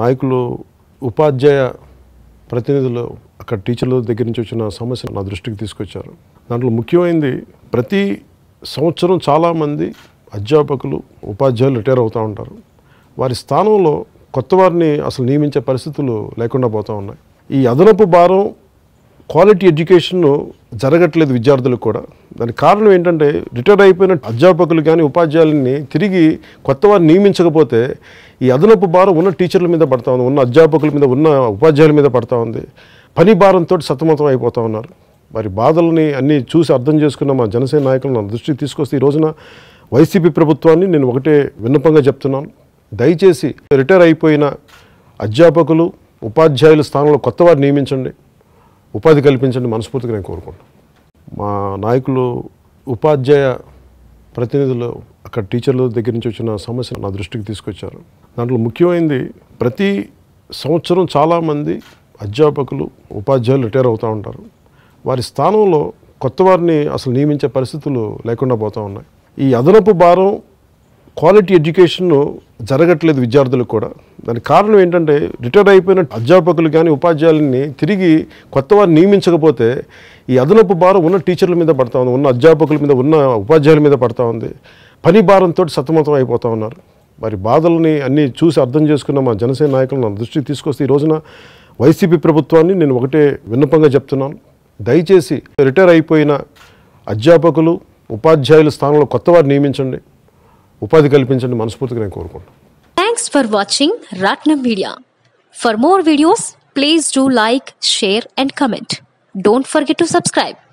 నాయకులు ఉపాధ్యాయ ప్రతినిధులు అక్కడ టీచర్ల దగ్గర నుంచి వచ్చిన సమస్య నా దృష్టికి తీసుకొచ్చారు దాంట్లో ముఖ్యమైనది ప్రతి సంవత్సరం చాలామంది అధ్యాపకులు ఉపాధ్యాయులు రిటైర్ అవుతూ ఉంటారు వారి స్థానంలో కొత్త వారిని అసలు నియమించే పరిస్థితులు లేకుండా పోతూ ఉన్నాయి ఈ అదనపు భారం క్వాలిటీ ఎడ్యుకేషన్ జరగట్లేదు విద్యార్థులకు కూడా దానికి కారణం ఏంటంటే రిటైర్ అయిపోయిన అధ్యాపకులు కానీ ఉపాధ్యాయులని తిరిగి కొత్త వారిని నియమించకపోతే ఈ అదనపు భారం ఉన్న టీచర్ల మీద పడతా ఉంది ఉన్న అధ్యాపకుల మీద ఉన్న ఉపాధ్యాయుల మీద పడతా ఉంది పని భారంతో సతమతం అయిపోతూ ఉన్నారు మరి బాధల్ని అన్నీ చూసి అర్థం చేసుకున్న మా జనసేన నాయకులను నా దృష్టికి తీసుకొస్తే ఈ రోజున వైసీపీ ప్రభుత్వాన్ని నేను ఒకటే విన్నపంగా చెప్తున్నాను దయచేసి రిటైర్ అయిపోయిన అధ్యాపకులు ఉపాధ్యాయుల స్థానంలో కొత్త వారు నియమించండి ఉపాధి కల్పించండి మనస్ఫూర్తిగా నేను కోరుకుంటాను మా నాయకులు ఉపాధ్యాయ ప్రతినిధులు అక్కడ టీచర్ల దగ్గర నుంచి వచ్చిన సమస్యను నా దృష్టికి తీసుకొచ్చారు దాంట్లో ముఖ్యమైనది ప్రతి సంవత్సరం చాలామంది అధ్యాపకులు ఉపాధ్యాయులు రిటైర్ అవుతూ ఉంటారు వారి స్థానంలో కొత్త వారిని అసలు నియమించే పరిస్థితులు లేకుండా పోతూ ఉన్నాయి ఈ అదనపు భారం క్వాలిటీ ఎడ్యుకేషన్ జరగట్లేదు విద్యార్థులకు కూడా దానికి కారణం ఏంటంటే రిటైర్ అయిపోయిన అధ్యాపకులు కానీ ఉపాధ్యాయులని తిరిగి కొత్త వారిని నియమించకపోతే ఈ అదనపు భారం ఉన్న టీచర్ల మీద పడతా ఉంది ఉన్న అధ్యాపకుల మీద ఉన్న ఉపాధ్యాయుల మీద పడతా ఉంది పని భారంతో సతమతం అయిపోతూ ఉన్నారు మరి బాధల్ని అన్నీ చూసి అర్థం చేసుకున్న మా జనసేన నాయకులను దృష్టికి తీసుకొస్తే ఈ రోజున వైసీపీ ప్రభుత్వాన్ని నేను ఒకటే విన్నపంగా చెప్తున్నాను దయచేసి రిటైర్ అయిపోయిన అధ్యాపకులు ఉపాధ్యాయుల స్థానంలో కొత్త వారు నియమించండి ఉపాధి కల్పించండి మనస్ఫూర్తిగా నేను కోరుకుంటున్నాను thanks for watching Ratnam media for more videos please do like share and comment don't forget to subscribe